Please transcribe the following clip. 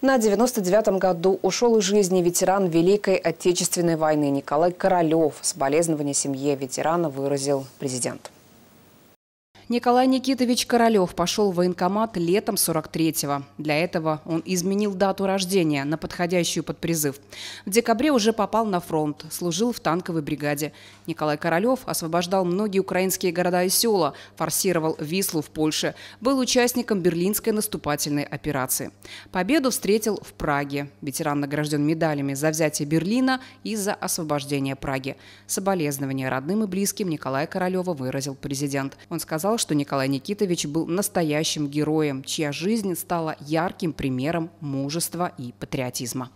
На 99-м году ушел из жизни ветеран Великой Отечественной войны Николай Королев. Соболезнования семье ветерана выразил президент. Николай Никитович Королев пошел в военкомат летом 43-го. Для этого он изменил дату рождения на подходящую под призыв. В декабре уже попал на фронт, служил в танковой бригаде. Николай Королев освобождал многие украинские города и села, форсировал Вислу в Польше, был участником Берлинской наступательной операции. Победу встретил в Праге. Ветеран награжден медалями за взятие Берлина и за освобождение Праги. Соболезнования родным и близким Николая Королева выразил президент. Он сказал, считал, что Николай Никитович был настоящим героем, чья жизнь стала ярким примером мужества и патриотизма.